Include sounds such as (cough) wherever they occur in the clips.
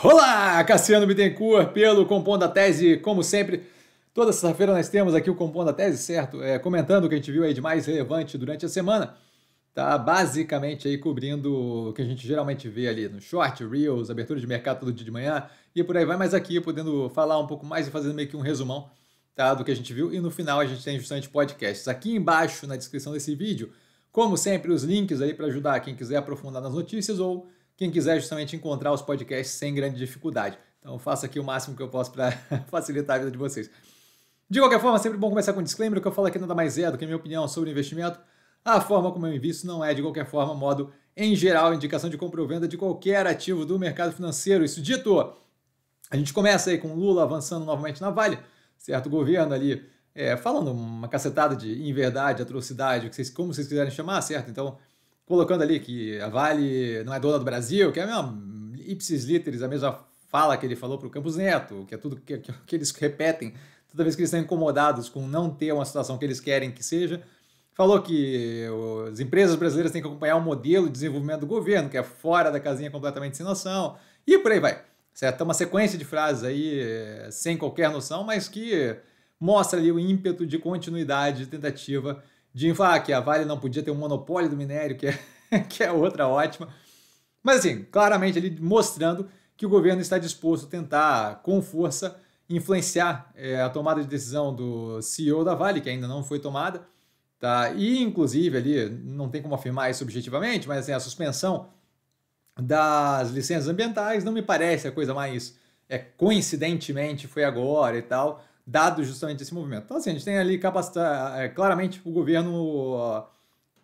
Olá, Cassiano Bittencourt, pelo Compondo a Tese, como sempre. Toda sexta-feira nós temos aqui o Compondo a Tese, certo? É, comentando o que a gente viu aí de mais relevante durante a semana. Tá basicamente aí cobrindo o que a gente geralmente vê ali no short, reels, abertura de mercado todo dia de manhã e por aí vai, mas aqui podendo falar um pouco mais e fazendo meio que um resumão tá, do que a gente viu. E no final a gente tem justamente podcasts. Aqui embaixo na descrição desse vídeo, como sempre, os links aí para ajudar quem quiser aprofundar nas notícias ou quem quiser justamente encontrar os podcasts sem grande dificuldade. Então faço aqui o máximo que eu posso para (laughs) facilitar a vida de vocês. De qualquer forma, sempre bom começar com um disclaimer, o que eu falo aqui nada mais é do que a minha opinião sobre investimento. A forma como eu invisto não é, de qualquer forma, modo em geral, indicação de compra ou venda de qualquer ativo do mercado financeiro. Isso dito, a gente começa aí com Lula avançando novamente na Vale, certo? O governo ali é, falando uma cacetada de inverdade, atrocidade, vocês, como vocês quiserem chamar, certo? Então, colocando ali que a Vale não é dona do Brasil, que é a mesma, ipsis literis, a mesma fala que ele falou para o Campos Neto, que é tudo que, que, eles repetem toda vez que eles estão incomodados com não ter uma situação que eles querem que seja. Falou que as empresas brasileiras têm que acompanhar o um modelo de desenvolvimento do governo, que é fora da casinha completamente sem noção, e por aí vai. Certo? É uma sequência de frases aí eh, sem qualquer noção, mas que mostra ali o ímpeto de continuidade, de tentativa Jim fala ah, que a Vale não podia ter um monopólio do minério, que é, (laughs) que é outra ótima. Mas assim, claramente ele mostrando que o governo está disposto a tentar, com força, influenciar é, a tomada de decisão do CEO da Vale, que ainda não foi tomada. Tá? E, inclusive, ali, não tem como afirmar isso objetivamente, mas assim, a suspensão das licenças ambientais não me parece a coisa mais é, coincidentemente foi agora e tal dado justamente esse movimento. Então, assim, a gente tem ali capacidade, é, claramente o governo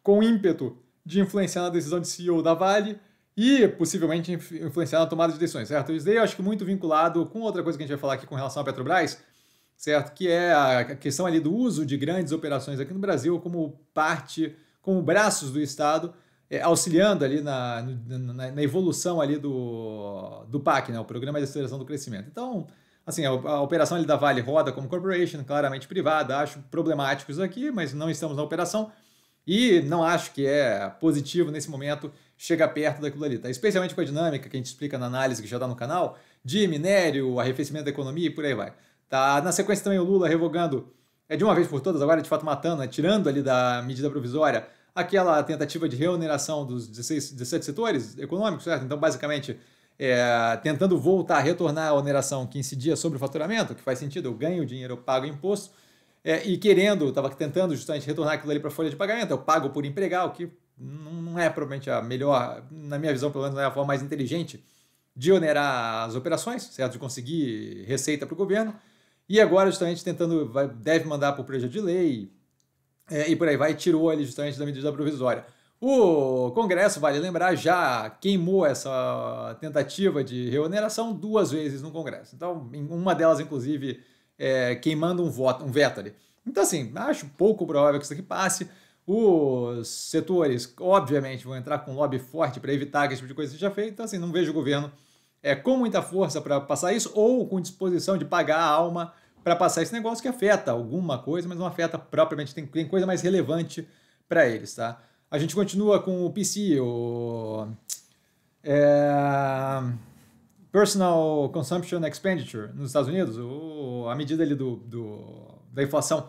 com ímpeto de influenciar na decisão de CEO da Vale e possivelmente influenciar na tomada de decisões, certo? Isso daí eu acho que muito vinculado com outra coisa que a gente vai falar aqui com relação à Petrobras, certo? Que é a questão ali do uso de grandes operações aqui no Brasil como parte, como braços do Estado, é, auxiliando ali na, na, na, evolução ali do, do PAC, né? O Programa de Aceleração do Crescimento. Então, Assim, a, a operação da Vale roda como corporation, claramente privada, acho problemáticos aqui, mas não estamos na operação e não acho que é positivo nesse momento chegar perto daquilo ali, tá? Especialmente com a dinâmica que a gente explica na análise que já dá tá no canal, de minério, arrefecimento da economia e por aí vai. Tá? Na sequência também o Lula revogando, é de uma vez por todas agora, de fato matando, né? tirando ali da medida provisória aquela tentativa de reoneração dos 16, 17 setores econômicos, certo? Então, basicamente, é, tentando voltar, retornar a oneração 15 dias sobre o faturamento, que faz sentido, eu ganho dinheiro, eu pago imposto, é, e querendo, estava tentando justamente retornar aquilo ali para a folha de pagamento, eu pago por empregar, o que não é provavelmente a melhor, na minha visão, pelo menos não é a forma mais inteligente de onerar as operações, certo? De conseguir receita para o governo. E agora, justamente, tentando, vai, deve mandar para o projeto de lei é, e por aí vai, tirou ele justamente da medida provisória. O Congresso, vale lembrar, já queimou essa tentativa de reoneração duas vezes no Congresso. Então, uma delas, inclusive, é, queimando um voto, um veto ali. Então, assim, acho pouco provável que isso aqui passe. Os setores, obviamente, vão entrar com lobby forte para evitar que esse tipo de coisa seja feita. Então, assim, não vejo o governo é, com muita força para passar isso ou com disposição de pagar a alma para passar esse negócio que afeta alguma coisa, mas não afeta propriamente, tem, tem coisa mais relevante para eles, tá? A gente continua com o PC, o é, Personal Consumption Expenditure nos Estados Unidos, o, a medida ali do, do, da inflação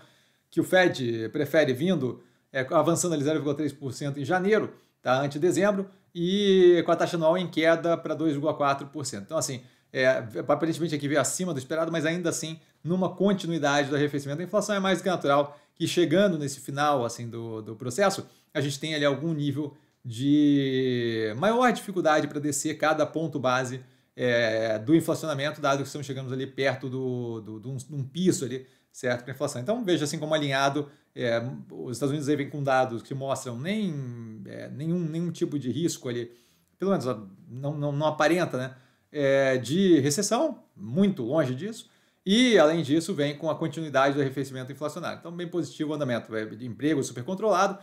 que o Fed prefere vindo, é, avançando ali 0,3% em janeiro, tá, ante dezembro, e com a taxa anual em queda para 2,4%. Então, assim, é, aparentemente aqui veio acima do esperado, mas ainda assim numa continuidade do arrefecimento da inflação. É mais do que natural que chegando nesse final assim do, do processo, a gente tem ali algum nível de maior dificuldade para descer cada ponto base é, do inflacionamento, dado que estamos chegando ali perto do, do, do um, de um piso ali, certo, para inflação. Então veja assim como alinhado, é, os Estados Unidos aí vem com dados que mostram nem, é, nenhum, nenhum tipo de risco ali, pelo menos não, não, não aparenta, né? é, de recessão, muito longe disso, e, além disso, vem com a continuidade do arrefecimento inflacionário. Então, bem positivo o andamento. É, de emprego super controlado.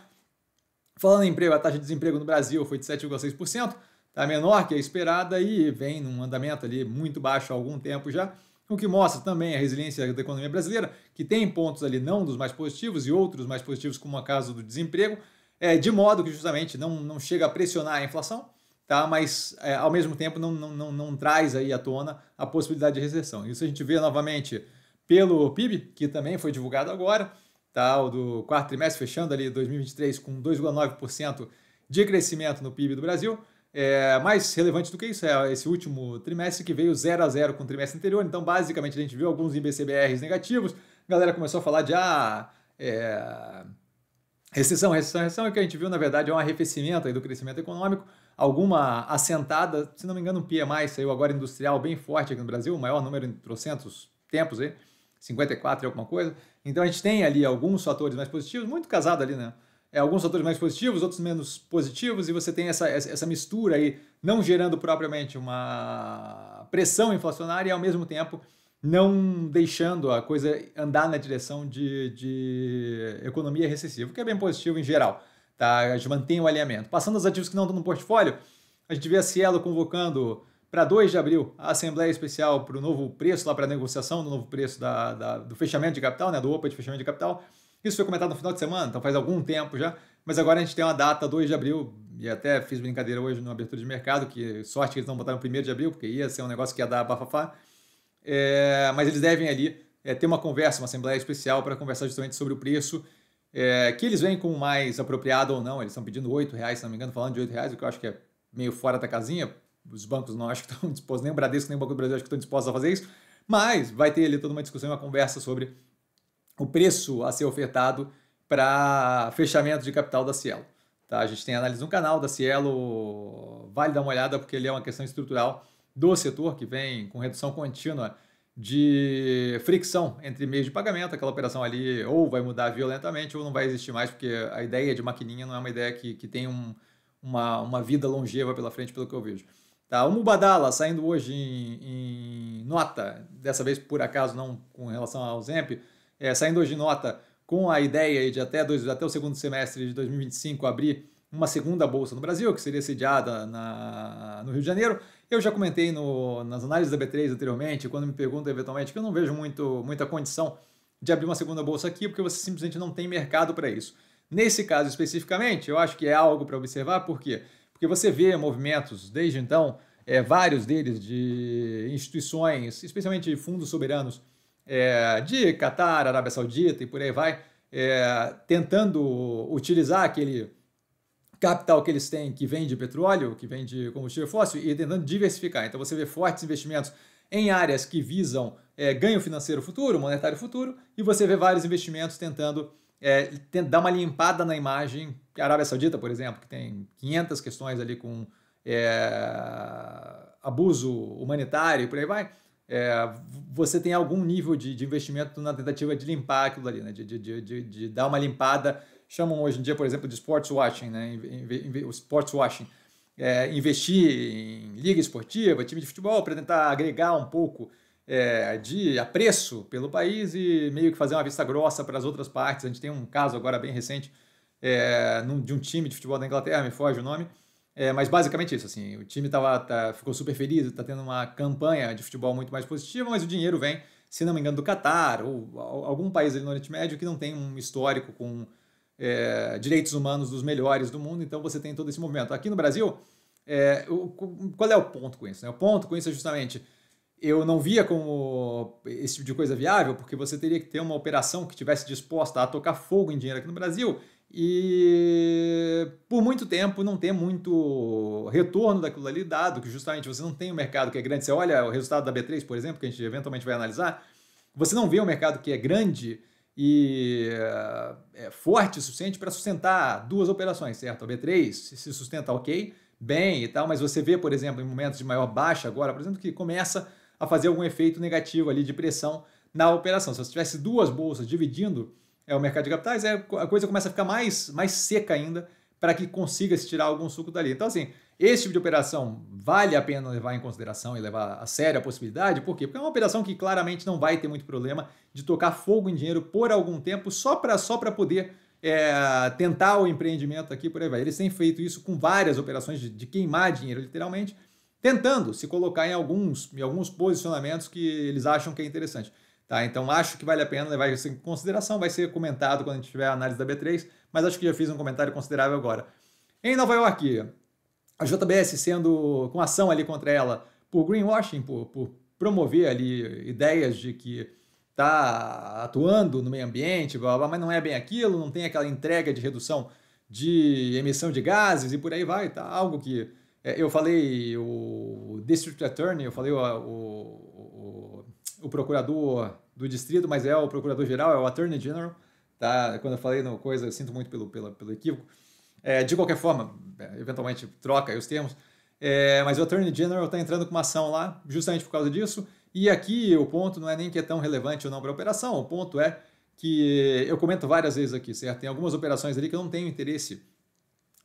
Falando em emprego, a taxa de desemprego no Brasil foi de 7,6%, está menor que a esperada e vem num andamento ali muito baixo há algum tempo já, o que mostra também a resiliência da economia brasileira, que tem pontos ali não dos mais positivos e outros mais positivos, como a caso do desemprego, é, de modo que justamente não, não chega a pressionar a inflação tá? mas é, ao mesmo tempo não, não, não, não, traz aí à tona a possibilidade de recessão. Isso a gente vê novamente pelo PIB, que também foi divulgado agora, tá? o do quarto trimestre, fechando ali 2023 com 2,9% de crescimento no PIB do Brasil. É, mais relevante do que isso é esse último trimestre que veio 0 a 0 com o trimestre anterior. Então, basicamente, a gente viu alguns IBCBRs negativos. A galera começou a falar de ah, é, recessão, recessão, recessão. E o que a gente viu, na verdade, é um arrefecimento do crescimento econômico alguma assentada, se não me engano, um PMI saiu agora industrial bem forte aqui no Brasil, o maior número em trocentos tempos aí, 54 e alguma coisa. Então a gente tem ali alguns fatores mais positivos, muito casado ali, né? É, alguns fatores mais positivos, outros menos positivos, e você tem essa, essa mistura aí, não gerando propriamente uma pressão inflacionária e ao mesmo tempo não deixando a coisa andar na direção de, de economia recessiva, o que é bem positivo em geral. Tá? A gente mantém o alinhamento. Passando aos ativos que não estão no portfólio, a gente vê a Cielo convocando para 2 de abril a Assembleia Especial para o novo preço, lá para a negociação do novo preço da, da, do fechamento de capital, né? do OPA de fechamento de capital. Isso foi comentado no final de semana, então faz algum tempo já, mas agora a gente tem uma data, 2 de abril, e até fiz brincadeira hoje na abertura de mercado, que sorte que eles não botaram 1 de abril, porque ia ser um negócio que ia dar bafafá, é, mas eles devem ali é, ter uma conversa, uma assembleia especial para conversar justamente sobre o preço é, que eles vêm com mais apropriado ou não, eles estão pedindo 8 reais, se não me engano, falando de 8 reais, o que eu acho que é meio fora da casinha. Os bancos não acho que estão (laughs) dispostos, nem o Bradesco, nem o Banco do Brasil acho que estão dispostos a fazer isso, mas vai ter ali toda uma discussão, uma conversa sobre o preço a ser ofertado para fechamento de capital da Cielo. Tá? A gente tem análise no canal da Cielo, vale dar uma olhada porque ele é uma questão estrutural do setor que vem com redução contínua de fricção entre meios de pagamento, aquela operação ali ou vai mudar violentamente ou não vai existir mais, porque a ideia de maquininha não é uma ideia que, que tem um, uma, uma vida longeva pela frente, pelo que eu vejo. Tá, o Mubadala saindo hoje em, em, nota, dessa vez por acaso não com relação ao Zemp, é, saindo hoje em nota com a ideia de até, dois, até o segundo semestre de 2025 abrir uma segunda bolsa no Brasil, que seria sediada na, no Rio de Janeiro. Eu já comentei no, nas análises da B3 anteriormente, quando me perguntam eventualmente, que eu não vejo muito, muita condição de abrir uma segunda bolsa aqui, porque você simplesmente não tem mercado para isso. Nesse caso especificamente, eu acho que é algo para observar, por quê? Porque você vê movimentos desde então, é, vários deles de instituições, especialmente fundos soberanos é, de Catar, Arábia Saudita e por aí vai, é, tentando utilizar aquele capital que eles têm, que vem de petróleo, que vem de combustível fóssil, e tentando diversificar. Então você vê fortes investimentos em áreas que visam é, ganho financeiro futuro, monetário futuro, e você vê vários investimentos tentando é, dar uma limpada na imagem. A Arábia Saudita, por exemplo, que tem 500 questões ali com é, abuso humanitário e por aí vai, é, você tem algum nível de, de, investimento na tentativa de limpar aquilo ali, né? de, de, de, dar uma limpada chamam hoje em dia, por exemplo, de sports watching, né? sports watching. É, investir em liga esportiva, time de futebol, para tentar agregar um pouco é, de apreço pelo país e meio que fazer uma vista grossa para as outras partes. A gente tem um caso agora bem recente é, num, de um time de futebol da Inglaterra, me foge o nome, é, mas basicamente isso. Assim, o time tava, tá, ficou super feliz, está tendo uma campanha de futebol muito mais positiva, mas o dinheiro vem, se não me engano, do Catar ou algum país ali no Oriente Médio que não tem um histórico com é, direitos humanos dos melhores do mundo, então você tem todo esse movimento. Aqui no Brasil, é, o, qual é o ponto com isso? Né? O ponto com isso é justamente eu não via como esse tipo de coisa viável, porque você teria que ter uma operação que tivesse disposta a tocar fogo em dinheiro aqui no Brasil e por muito tempo não tem muito retorno daquilo ali dado, que justamente você não tem um mercado que é grande. Você olha o resultado da B3, por exemplo, que a gente eventualmente vai analisar, você não vê um mercado que é grande e eh, é forte o suficiente para sustentar duas operações, certo? A B3 se sustenta ok, bem e tal, mas você vê, por exemplo, em momentos de maior baixa agora, por exemplo, que começa a fazer algum efeito negativo ali de pressão na operação. Se você tivesse duas bolsas dividindo é, o mercado de capitais, é, a coisa começa a ficar mais, mais seca ainda para que consiga se tirar algum suco dali. Então, assim, esse tipo de operação vale a pena levar em consideração e levar a sério a possibilidade, por quê? Porque é uma operação que claramente não vai ter muito problema de tocar fogo em dinheiro por algum tempo só para só poder é, tentar o empreendimento aqui por aí vai. Eles têm feito isso com várias operações de, de, queimar dinheiro, literalmente, tentando se colocar em alguns, em alguns posicionamentos que eles acham que é interessante. Tá? Então acho que vale a pena levar isso em consideração, vai ser comentado quando a gente tiver a análise da B3 mas acho que já fiz um comentário considerável agora. Em Nova York, a JBS sendo com ação ali contra ela por greenwashing, por, por promover ali ideias de que está atuando no meio ambiente, blá, blá, mas não é bem aquilo, não tem aquela entrega de redução de emissão de gases e por aí vai, tá? Algo que é, eu falei, o District Attorney, eu falei o, o, o, o procurador do distrito, mas é o procurador-geral, é o Attorney General, Tá? Quando eu falei no coisa, eu sinto muito pelo, pelo, pelo equívoco. É, de qualquer forma, é, eventualmente troca os termos. É, mas o Attorney General está entrando com uma ação lá, justamente por causa disso. E aqui o ponto não é nem que é tão relevante ou não para a operação. O ponto é que eu comento várias vezes aqui, certo? Tem algumas operações ali que eu não tenho interesse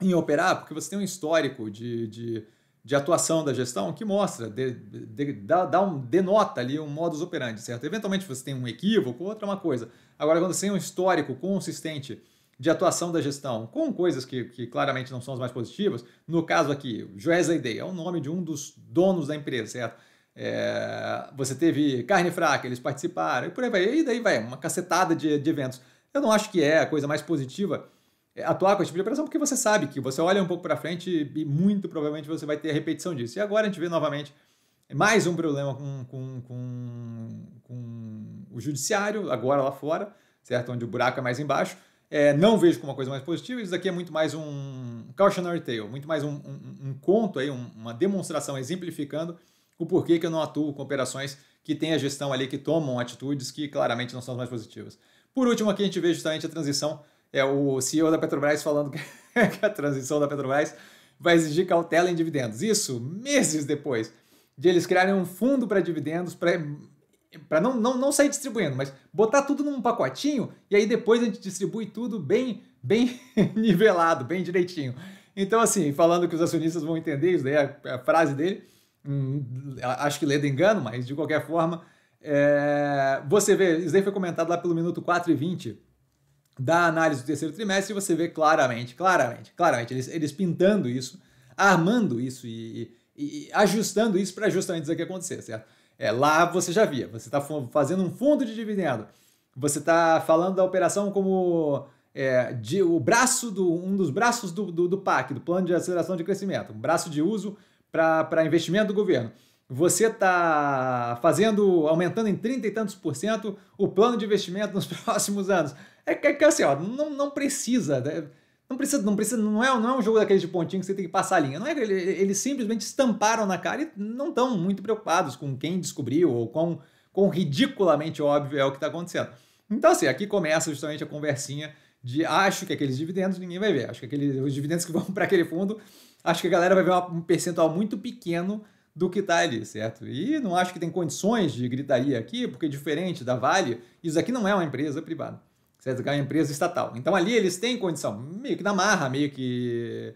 em operar, porque você tem um histórico de, de de atuação da gestão que mostra, de, de, dá, dá, um, denota ali um modus operandi, certo? Eventualmente você tem um equívoco, outra é uma coisa. Agora, quando você tem um histórico consistente de atuação da gestão com coisas que, que claramente não são as mais positivas, no caso aqui, Joés Aidei é o nome de um dos donos da empresa, certo? É, você teve carne fraca, eles participaram, e por aí vai. E daí vai, uma cacetada de, de eventos. Eu não acho que é a coisa mais positiva atuar com esse tipo de operação, porque você sabe que você olha um pouco para frente e muito provavelmente você vai ter a repetição disso. E agora a gente vê novamente mais um problema com, com, com, com o judiciário, agora lá fora, certo? Onde o buraco é mais embaixo. É, não vejo como uma coisa mais positiva, isso daqui é muito mais um cautionary tale, muito mais um, um, um conto, aí, um, uma demonstração exemplificando o porquê que eu não atuo com operações que têm a gestão ali, que tomam atitudes que claramente não são as mais positivas. Por último, aqui a gente vê justamente a transição é o CEO da Petrobras falando (laughs) que a transição da Petrobras vai exigir cautela em dividendos. Isso meses depois de eles criarem um fundo para dividendos para não, não, não sair distribuindo, mas botar tudo num pacotinho e aí depois a gente distribui tudo bem bem (laughs) nivelado, bem direitinho. Então, assim, falando que os acionistas vão entender, isso daí é, é a frase dele, hum, acho que ledo engano, mas de qualquer forma, é, você vê, isso daí foi comentado lá pelo minuto 4 e 20 da análise do terceiro trimestre, você vê claramente, claramente, claramente, eles, eles pintando isso, armando isso e, e, e ajustando isso para justamente isso que acontecer, certo? É, lá você já via, você está fazendo um fundo de dividendo, você está falando da operação como é, de, o braço do, um dos braços do, do, do PAC, do Plano de Aceleração de Crescimento, um braço de uso para investimento do governo você está fazendo, aumentando em 30 e tantos por cento o plano de investimento nos (laughs) próximos anos. É que, é assim, ó, não, não precisa. Né? Não precisa, não precisa, não é, não é um jogo daqueles de pontinho que você tem que passar a linha. Não é eles, eles simplesmente estamparam na cara e não estão muito preocupados com quem descobriu ou com quão ridiculamente óbvio é o que está acontecendo. Então, assim, aqui começa justamente a conversinha de acho que aqueles dividendos ninguém vai ver. Acho que aqueles, os dividendos que (laughs) vão para aquele fundo, acho que a galera vai ver um percentual muito pequeno do que está ali, certo? E não acho que tem condições de gritaria aqui, porque é diferente da Vale, isso aqui não é uma empresa privada. CSH né, é uma empresa estatal. Então ali eles têm condição, meio que na marra, meio que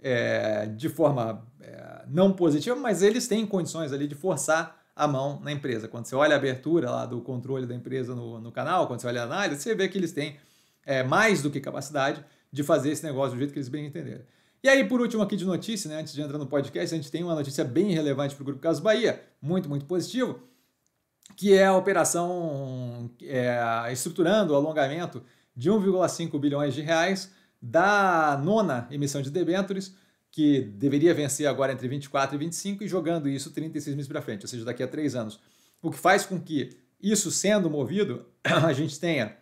é, de forma é, não positiva, mas eles têm condições ali de forçar a mão na empresa. Quando você olha a abertura lá do controle da empresa no, no canal, quando você olha a análise, você vê que eles têm é, mais do que capacidade de fazer esse negócio do jeito que eles bem entenderam. E aí, por último aqui de notícia, né, antes de entrar no podcast, a gente tem uma notícia bem relevante para o Grupo Caso Bahia, muito, muito positivo, que é a operação é, estruturando o alongamento de 1,5 bilhões de reais da nona emissão de debêntures, que deveria vencer agora entre 24 e 25, e jogando isso 36 meses para frente, ou seja, daqui a três anos. O que faz com que, isso sendo movido, (clears throat) a gente tenha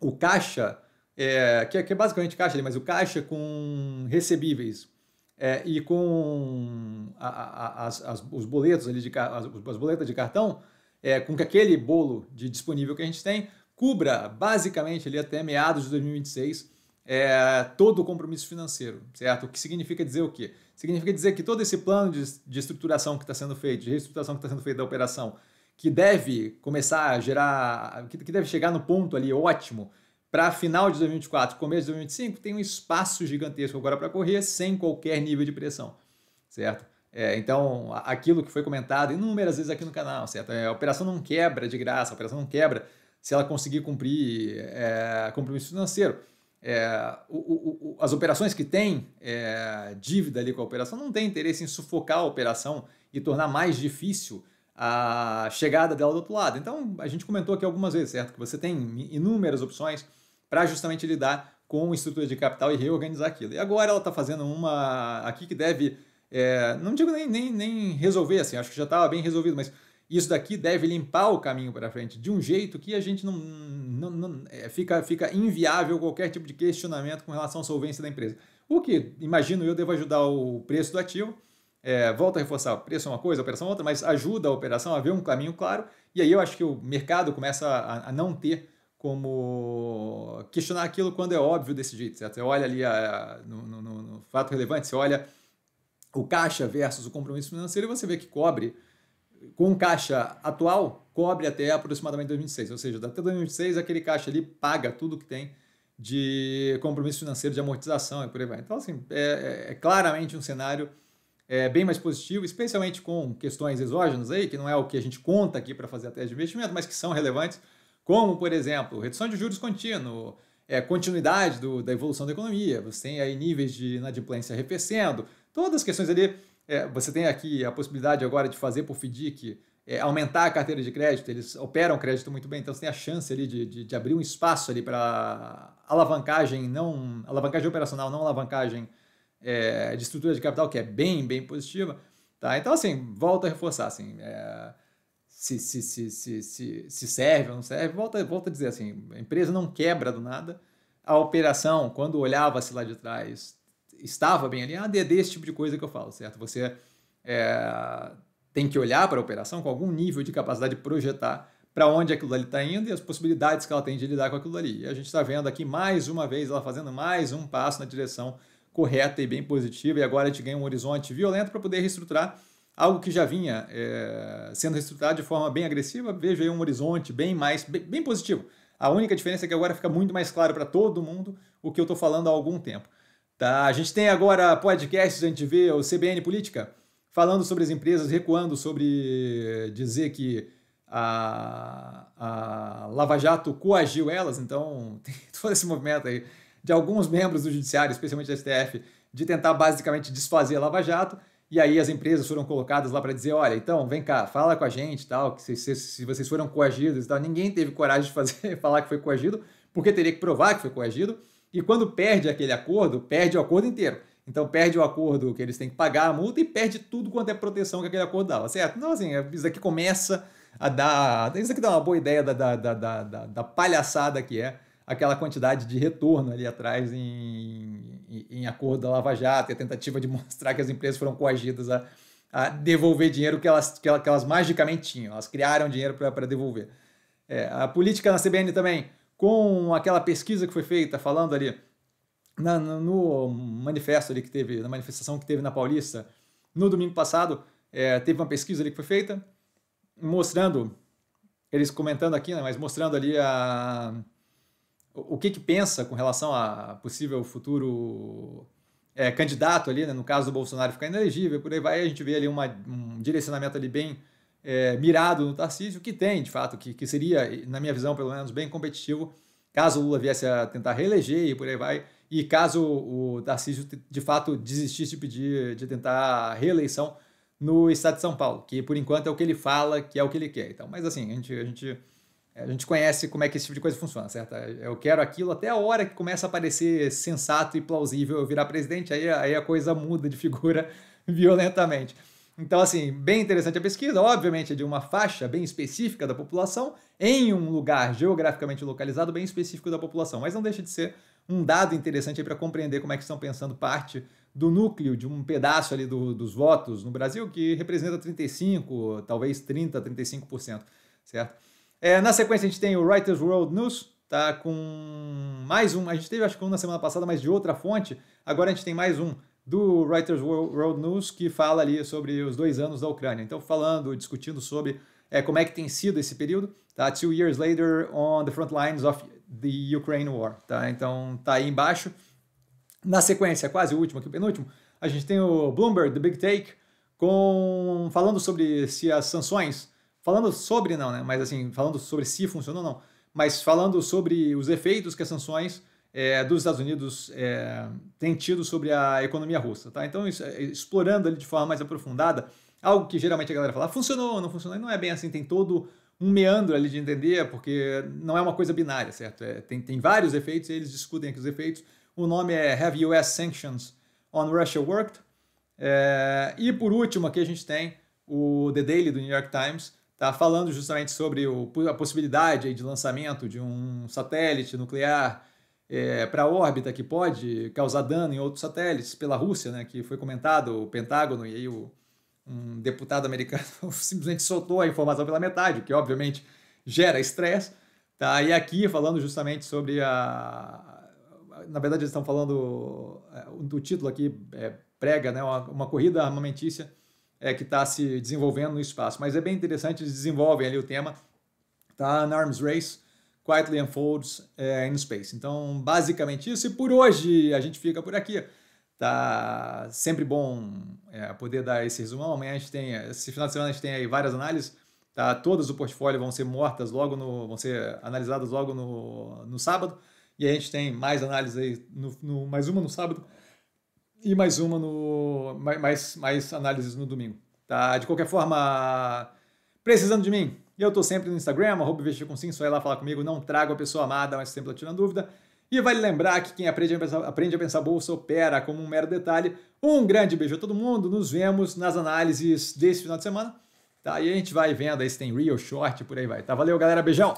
o caixa, é, que, é, que, é, basicamente caixa ali, mas o caixa com recebíveis é, e com a, a, as, os boletos ali de as, as boletas de cartão é, com que aquele bolo de disponível que a gente tem cubra basicamente ali até meados de 2026 é, todo o compromisso financeiro, certo? O que significa dizer o quê? Significa dizer que todo esse plano de, de estruturação que está sendo feito, de reestruturação que está sendo feita da operação, que deve começar a gerar, que, que deve chegar no ponto ali ótimo para final de 2024, começo de 2025, tem um espaço gigantesco agora para correr sem qualquer nível de pressão, certo? É, então, aquilo que foi comentado inúmeras vezes aqui no canal, certo? É, a operação não quebra de graça, a operação não quebra se ela conseguir cumprir é, compromisso financeiro. É, o, o, o, as operações que têm é, dívida ali com a operação não têm interesse em sufocar a operação e tornar mais difícil a chegada dela do outro lado. Então, a gente comentou aqui algumas vezes, certo? Que você tem inúmeras opções para justamente lidar com estrutura de capital e reorganizar aquilo. E agora ela está fazendo uma aqui que deve é, não digo nem, nem, nem resolver, assim, acho que já estava bem resolvido, mas isso daqui deve limpar o caminho para frente de um jeito que a gente não, não, não é, fica, fica inviável qualquer tipo de questionamento com relação à solvência da empresa. O que, imagino eu, devo ajudar o preço do ativo. É, a reforçar, preço é uma coisa, operação é outra, mas ajuda a operação a ver um caminho claro. E aí eu acho que o mercado começa a, a não ter como questionar aquilo quando é óbvio desse jeito. Certo? Você olha ali a, no, no, no fato relevante, você olha o caixa versus o compromisso financeiro, e você vê que cobre, com o caixa atual, cobre até aproximadamente 2026. Ou seja, até 2026, aquele caixa ali paga tudo que tem de compromisso financeiro, de amortização e por aí vai. Então, assim, é, é, é claramente um cenário é, bem mais positivo, especialmente com questões exógenas aí, que não é o que a gente conta aqui para fazer a tese de investimento, mas que são relevantes, como, por exemplo, redução de juros contínuo, é, continuidade do, da evolução da economia, você tem aí níveis de inadimplência arrefecendo, Todas as questões ali, é, você tem aqui a possibilidade agora de fazer por FDIC, é, aumentar a carteira de crédito, eles operam crédito muito bem, então você tem a chance ali de, de, de abrir um espaço ali para alavancagem, não alavancagem operacional, não alavancagem é, de estrutura de capital, que é bem, bem positiva. Tá? Então, assim, volta a reforçar, assim, é, se, se, se, se, se, se, serve ou não serve, volta, volta a dizer assim, a empresa não quebra do nada, a operação, quando olhava-se lá de trás, estava bem alinhada, e é desse tipo de coisa que eu falo, certo? Você é, tem que olhar para a operação com algum nível de capacidade de projetar para onde aquilo ali está indo e as possibilidades que ela tem de lidar com aquilo ali. E a gente está vendo aqui mais uma vez ela fazendo mais um passo na direção correta e bem positiva, e agora a gente ganha um horizonte violento para poder reestruturar algo que já vinha é, sendo reestruturado de forma bem agressiva. Vejo aí um horizonte bem mais bem, bem positivo. A única diferença é que agora fica muito mais claro para todo mundo o que eu estou falando há algum tempo. Tá? A gente tem agora podcasts, a gente vê o CBN Política falando sobre as empresas, recuando sobre dizer que a, a Lava Jato coagiu elas, então (laughs) tem todo esse movimento aí de alguns membros do judiciário, especialmente da STF, de tentar basicamente desfazer a Lava Jato. E aí as empresas foram colocadas lá para dizer, olha, então vem cá, fala com a gente, tal, que se, se, se vocês foram coagidos, tal. Ninguém teve coragem de fazer (laughs) falar que foi coagido, porque teria que provar que foi coagido. E quando perde aquele acordo, perde o acordo inteiro. Então perde o acordo que eles têm que pagar a multa e perde tudo quanto é proteção que aquele acordo dava, certo? Então, assim, é, isso aqui começa a dar. Isso aqui dá uma boa ideia da, da, da, da, da palhaçada que é aquela quantidade de retorno ali atrás em, em, em, acordo da Lava Jato, e a tentativa de (laughs) mostrar que as empresas foram coagidas a, a devolver dinheiro que elas, que, elas, que elas magicamente tinham, elas criaram dinheiro para devolver. É, a política na CBN também com aquela pesquisa que foi feita falando ali na, no manifesto ali que teve, na manifestação que teve na Paulista no domingo passado, é, teve uma pesquisa ali que foi feita mostrando, eles comentando aqui, né, mas mostrando ali a, o, que que pensa com relação a possível futuro é, candidato ali, né, no caso do Bolsonaro ficar inelegível, por aí vai, a gente vê ali uma, um direcionamento ali bem é, mirado no Tarcísio, que tem, de fato, que, que seria, na minha visão, pelo menos, bem competitivo, caso o Lula viesse a tentar reeleger e por aí vai, e caso o Tarcísio, de fato, desistisse de pedir, de tentar reeleição no estado de São Paulo, que por enquanto é o que ele fala, que é o que ele quer. Então, mas assim, a gente, a gente, a gente conhece como é que esse tipo de coisa funciona, certo? Eu quero aquilo até a hora que começa a parecer sensato e plausível eu virar presidente, aí, aí a coisa muda de figura (laughs) violentamente. Então, assim, bem interessante a pesquisa, obviamente é de uma faixa bem específica da população, em um lugar geograficamente localizado bem específico da população, mas não deixa de ser um dado interessante para compreender como é que estão pensando parte do núcleo, de um pedaço ali do, dos votos no Brasil, que representa 35%, talvez 30%, 35%, certo? É, na sequência a gente tem o Reuters World News, tá com mais um, a gente teve acho que um na semana passada, mas de outra fonte, agora a gente tem mais um do Reuters World News, que fala ali sobre os dois anos da Ucrânia. Então, falando, discutindo sobre é, como é que tem sido esse período, tá? Two years later on the front lines of the Ukraine War, tá? Então, tá aí embaixo. Na sequência, quase o último, aqui o penúltimo, a gente tem o Bloomberg, The Big Take, com falando sobre se as sanções, falando sobre não, né? Mas assim, falando sobre se funcionou ou não, mas falando sobre os efeitos que as sanções é, dos Estados Unidos é, tem tido sobre a economia russa. Tá? Então, isso, é, explorando ali de forma mais aprofundada, algo que geralmente a galera fala, funcionou, não funcionou, e não é bem assim, tem todo um meandro ali de entender, porque não é uma coisa binária, certo? É, tem, tem vários efeitos, eles discutem aqui os efeitos. O nome é Have US Sanctions on Russia Worked? É, e por último, aqui a gente tem o The Daily do New York Times, tá falando justamente sobre o, a possibilidade de lançamento de um satélite nuclear é, para a órbita que pode causar dano em outros satélites pela Rússia, né, que foi comentado o Pentágono e aí o, um deputado americano (laughs) simplesmente soltou a informação pela metade, o que obviamente gera estresse. Tá? E aqui falando justamente sobre a. Na verdade, eles estão falando. É, o título aqui é, prega né, uma, uma corrida armamentícia é, que está se desenvolvendo no espaço. Mas é bem interessante, eles desenvolvem ali o tema. Tá? An Arms Race Quietly Unfolds é, eh, in Space. Então, basicamente isso. E por hoje a gente fica por aqui. Tá sempre bom é, poder dar esse resumão. Amanhã a gente tem, esse final de semana a gente tem aí várias análises. Tá? Todas o portfólio vão ser mortas logo no, vão ser analisadas logo no, no sábado. E a gente tem mais análises aí, no, no, mais uma no sábado e mais uma no, mais, mais análises no domingo. Tá? De qualquer forma, precisando de mim, e eu tô sempre no Instagram, arroba investir com sim, só ir lá falar comigo, não trago a pessoa amada, mas sempre tô tirando dúvida. E vale lembrar que quem aprende a, pensar, aprende a pensar bolsa opera como um mero detalhe. Um grande beijo a todo mundo, nos vemos nas análises desse final de semana. Tá? E a gente vai vendo aí se tem real short, por aí vai. Tá? Valeu, galera, beijão!